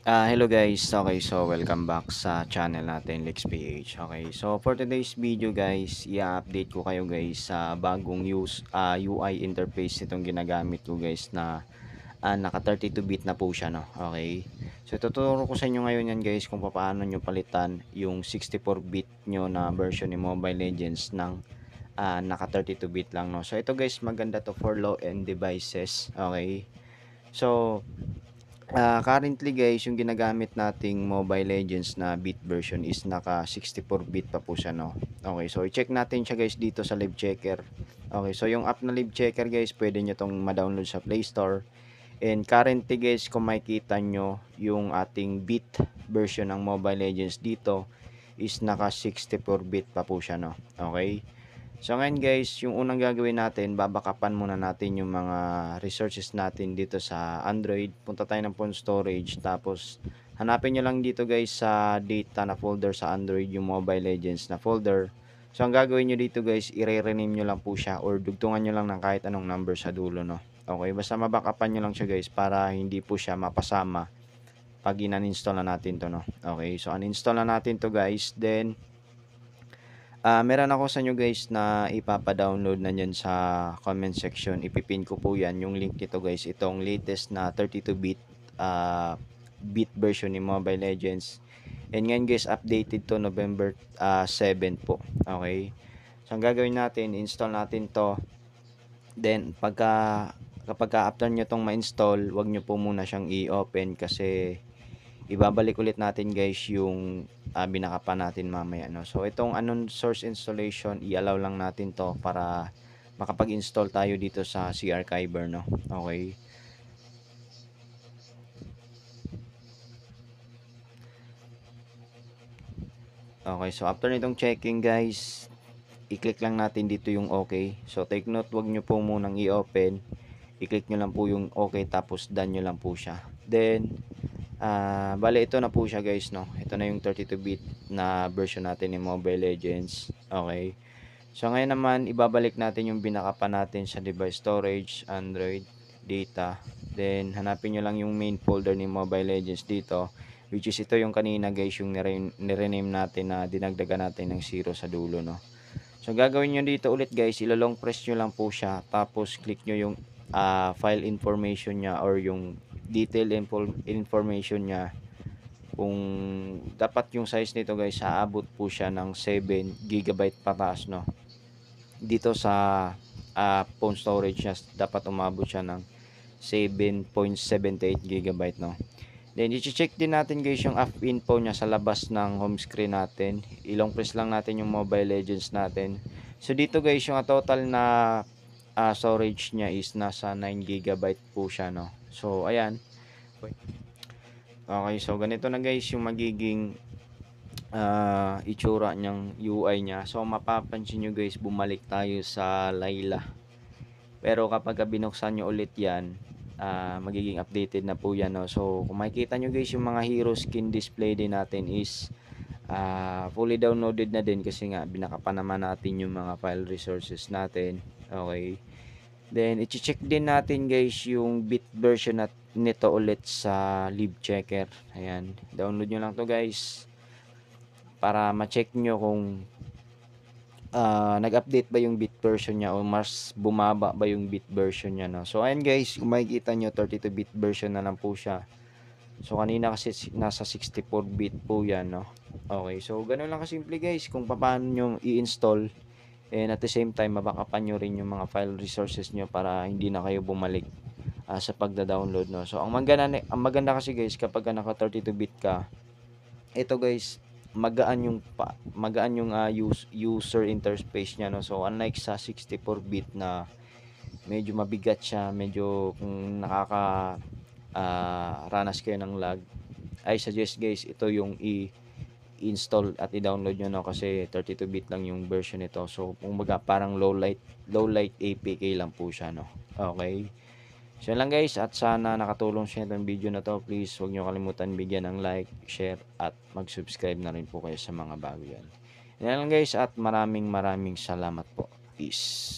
Uh, hello guys, okay so welcome back sa channel natin LexPH Okay, so for today's video guys, i-update ko kayo guys sa bagong use, uh, ah, UI interface itong ginagamit ko guys na uh, naka 32 bit na po siya no Okay, so tuturo ko sa inyo ngayon yan guys kung paano nyo palitan yung 64 bit nyo na version ni Mobile Legends ng uh, naka 32 bit lang no So ito guys maganda to for low end devices Okay, so Uh, currently guys, yung ginagamit nating Mobile Legends na bit version is naka 64 bit pa po siya no. Okay, so i-check natin siya guys dito sa Live Checker. Okay, so yung app na Live Checker guys, pwede niyo tong ma-download sa Play Store. And currently guys, kung makikita nyo yung ating bit version ng Mobile Legends dito is naka 64 bit pa po siya no. Okay? So ngayon guys, yung unang gagawin natin, babakapan muna natin yung mga resources natin dito sa Android. Punta tayo ng phone storage, tapos hanapin nyo lang dito guys sa data na folder sa Android, yung Mobile Legends na folder. So ang gagawin nyo dito guys, i-rename nyo lang po siya or dugtungan nyo lang ng kahit anong number sa dulo no. Okay, basta mabakapan nyo lang siya guys para hindi po siya mapasama pag in-install na natin to no. Okay, so uninstall na natin to guys. Then, Uh, meron ako sa inyo guys na ipapa-download na niyan sa comment section. Ipipin ko po yan yung link nito guys. Itong latest na 32-bit uh, ah, bit version ni Mobile Legends. And ngayon guys, updated to November uh, ah, 7 po. Okay. So ang gagawin natin, install natin to. Then pagka kapag after nyo tong ma-install, wag nyo po muna siyang i-open kasi ibabalik ulit natin guys yung uh, binaka natin mamaya no so itong anon source installation i-allow lang natin to para makapag-install tayo dito sa CR Kyber no okay Okay, so after nitong checking guys, i-click lang natin dito yung okay. So take note, wag nyo po munang i-open. I-click nyo lang po yung okay tapos done nyo lang po siya. Then, Uh, bale ito na po siya guys no. Ito na yung 32-bit na version natin ng Mobile Legends. Okay. So ngayon naman ibabalik natin yung binaka pa natin sa device storage, Android, data. Then hanapin niyo lang yung main folder ni Mobile Legends dito which is ito yung kanina guys yung ni-rename natin na dinagdagan natin ng 0 sa dulo no. So gagawin niyo dito ulit guys, ilo-long press niyo lang po siya tapos click niyo yung uh, file information niya or yung detail inform information niya kung dapat yung size nito guys aabot po siya ng 7 gigabyte pataas no dito sa uh, phone storage niya dapat umabot siya ng 7.78 gigabyte no then i-check din natin guys yung app info niya sa labas ng home screen natin ilong press lang natin yung mobile legends natin so dito guys yung total na uh, storage niya is nasa 9 gigabyte po siya no So, ayan. Okay, so ganito na guys yung magiging uh, itsura niyang UI niya. So, mapapansin nyo guys, bumalik tayo sa Layla. Pero kapag binuksan nyo ulit yan, uh, magiging updated na po yan. No? So, kung makikita nyo guys, yung mga hero skin display din natin is uh, fully downloaded na din kasi nga binaka pa naman natin yung mga file resources natin okay Then, i-check din natin guys yung bit version at nito ulit sa Lib Checker. Ayan, download nyo lang to guys para ma-check nyo kung uh, nag-update ba yung bit version niya o mas bumaba ba yung bit version niya. No? So, ayan guys, kung makikita nyo, 32-bit version na lang po siya. So, kanina kasi nasa 64-bit po yan. No? Okay, so ganun lang kasimple guys kung paano nyo i-install and at the same time mabackupan nyo rin yung mga file resources nyo para hindi na kayo bumalik uh, sa pagda-download no. So ang maganda ang maganda kasi guys kapag naka 32 bit ka ito guys magaan yung magaan yung uh, ah, use, user interface niya no. So unlike sa 64 bit na medyo mabigat siya, medyo kung nakaka uh, ranas kayo ng lag, I suggest guys ito yung i install at i-download nyo na kasi 32-bit lang yung version nito. So, umaga parang low light, low light APK lang po siya, no? Okay. So, lang guys. At sana nakatulong siya itong video na to. Please, huwag nyo kalimutan bigyan ng like, share, at mag-subscribe na rin po kayo sa mga bago yan. Yan lang guys. At maraming maraming salamat po. Peace.